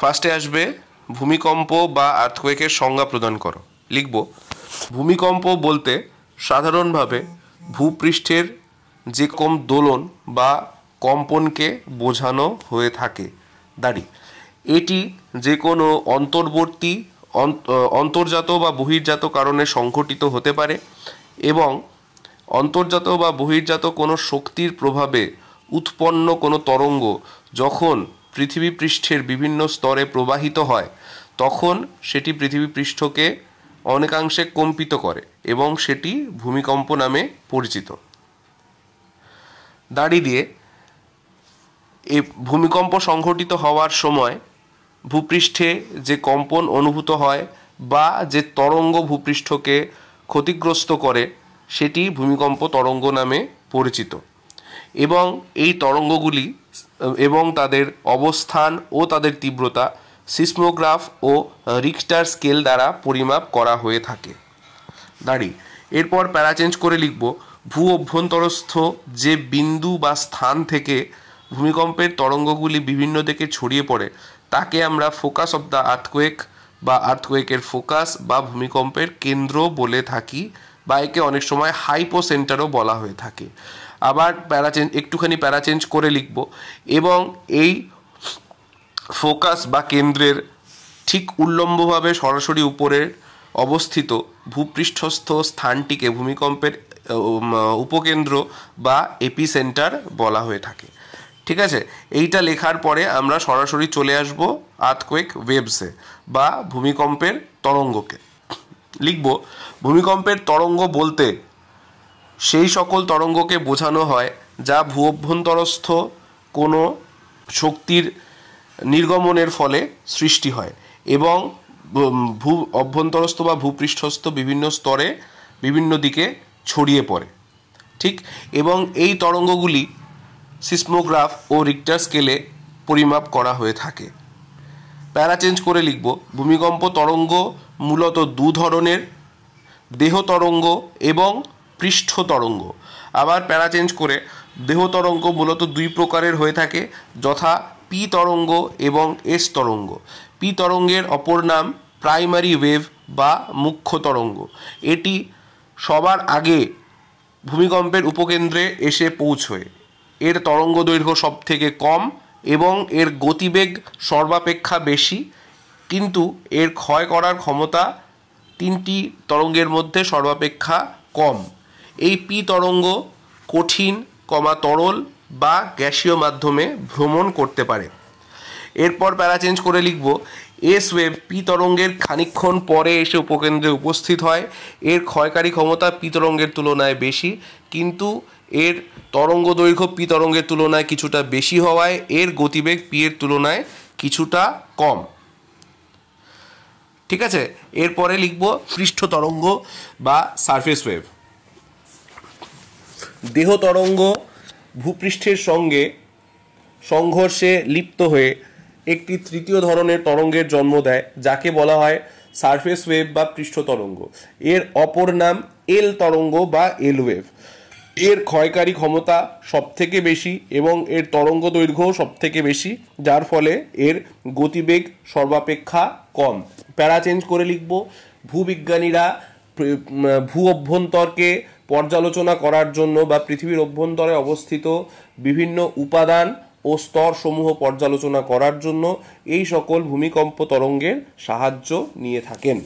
ফার্স্টে আসবে ভূমিকম্প বা আর্থকোয়েকের সংজ্ঞা প্রদান করো লিখব ভূমিকম্প বলতে সাধারণভাবে ভূপৃষ্ঠের যে কম দোলন বা কম্পনকে বোঝানো হয়ে থাকে দাড়ি এটি যে কোনো অন্তর্বর্তী অন্তর্জাত বা বহির্জাত কারণে সংঘটিত হতে পারে এবং অন্তর্জাত বা বহির্জাত কোনো শক্তির প্রভাবে উৎপন্ন কোনো তরঙ্গ যখন পৃথিবী পৃষ্ঠের বিভিন্ন স্তরে প্রবাহিত হয় তখন সেটি পৃথিবী পৃষ্ঠকে অনেকাংশে কম্পিত করে এবং সেটি ভূমিকম্প নামে পরিচিত দাড়ি দিয়ে এ ভূমিকম্প সংঘটিত হওয়ার সময় ভূপৃষ্ঠে যে কম্পন অনুভূত হয় বা যে তরঙ্গ ভূপৃষ্ঠকে ক্ষতিগ্রস্ত করে সেটি ভূমিকম্প তরঙ্গ নামে পরিচিত এবং এই তরঙ্গগুলি এবং তাদের অবস্থান ও তাদের তীব্রতা সিসমোগ্রাফ ও রিক্টার স্কেল দ্বারা পরিমাপ করা হয়ে থাকে দাঁড়ি এরপর প্যারা চেঞ্জ করে লিখব ভূ অভ্যন্তরস্থ যে বিন্দু বা স্থান থেকে ভূমিকম্পের তরঙ্গগুলি বিভিন্ন দিকে ছড়িয়ে পড়ে তাকে আমরা ফোকাস অব দ্য আর্থকোয়েক বা আর্থকোয়েকের ফোকাস বা ভূমিকম্পের কেন্দ্র বলে থাকি বা একে অনেক সময় হাইপো সেন্টারও বলা হয়ে থাকে আবার প্যারা চেঞ্জ একটুখানি প্যারা চেঞ্জ করে লিখব এবং এই ফোকাস বা কেন্দ্রের ঠিক উল্লম্বভাবে সরাসরি উপরের অবস্থিত ভূপৃষ্ঠস্থ স্থানটিকে ভূমিকম্পের উপকেন্দ্র বা এপি সেন্টার বলা হয়ে থাকে ঠিক আছে এইটা লেখার পরে আমরা সরাসরি চলে আসব আর্থকোয়েক ওয়েবসে বা ভূমিকম্পের তরঙ্গকে লিখব ভূমিকম্পের তরঙ্গ বলতে সেই সকল তরঙ্গকে বোঝানো হয় যা ভূ অভ্যন্তরস্থ কোনো শক্তির নির্গমনের ফলে সৃষ্টি হয় এবং ভূ অভ্যন্তরস্থ বা ভূপৃষ্ঠস্থ বিভিন্ন স্তরে বিভিন্ন দিকে ছড়িয়ে পড়ে ঠিক এবং এই তরঙ্গগুলি সিসমোগ্রাফ ও রিক্টার স্কেলে পরিমাপ করা হয়ে থাকে প্যারা চেঞ্জ করে লিখব ভূমিকম্প তরঙ্গ মূলত দু ধরনের দেহ তরঙ্গ এবং পৃষ্ঠ তরঙ্গ আবার প্যারা চেঞ্জ করে দেহ তরঙ্গ মূলত দুই প্রকারের হয়ে থাকে যথা পি তরঙ্গ এবং এস তরঙ্গ পি তরঙ্গের অপর নাম প্রাইমারি ওয়েভ বা মুখ্য তরঙ্গ এটি সবার আগে ভূমিকম্পের উপকেন্দ্রে এসে পৌঁছয় এর তরঙ্গ দৈর্ঘ্য সব থেকে কম এবং এর গতিবেগ সর্বাপেক্ষা বেশি কিন্তু এর ক্ষয় করার ক্ষমতা তিনটি তরঙ্গের মধ্যে সর্বাপেক্ষা কম এই পি তরঙ্গ কঠিন কমা তরল বা গ্যাসীয় মাধ্যমে ভ্রমণ করতে পারে এরপর প্যারা চেঞ্জ করে লিখব এস ওয়েভ পি তরঙ্গের খানিক্ষণ পরে এসে উপকেন্দ্রে উপস্থিত হয় এর ক্ষয়কারী ক্ষমতা পি তরঙ্গের তুলনায় বেশি কিন্তু এর তরঙ্গ দৈর্ঘ্য পি তরঙ্গের তুলনায় কিছুটা বেশি হওয়ায় এর গতিবেগ পি এর তুলনায় কিছুটা কম ঠিক আছে এরপরে লিখব পৃষ্ঠ তরঙ্গ বা সারফেস ওয়েভ দেহ তরঙ্গ ভূপৃষ্ঠের সঙ্গে সংঘর্ষে লিপ্ত হয়ে একটি তৃতীয় ধরনের তরঙ্গের জন্ম দেয় যাকে বলা হয় সারফেস ওয়েভ বা পৃষ্ঠ তরঙ্গ এর অপর নাম এল তরঙ্গ বা এল ওয়েভ এর ক্ষয়কারী ক্ষমতা সবথেকে বেশি এবং এর তরঙ্গ দৈর্ঘ্য সবথেকে বেশি যার ফলে এর গতিবেগ সর্বাপেক্ষা কম প্যারা চেঞ্জ করে লিখব ভূবিজ্ঞানীরা ভূ অভ্যন্তরকে পর্যালোচনা করার জন্য বা পৃথিবীর অভ্যন্তরে অবস্থিত বিভিন্ন উপাদান ও স্তর সমূহ পর্যালোচনা করার জন্য এই সকল ভূমিকম্প তরঙ্গের সাহায্য নিয়ে থাকেন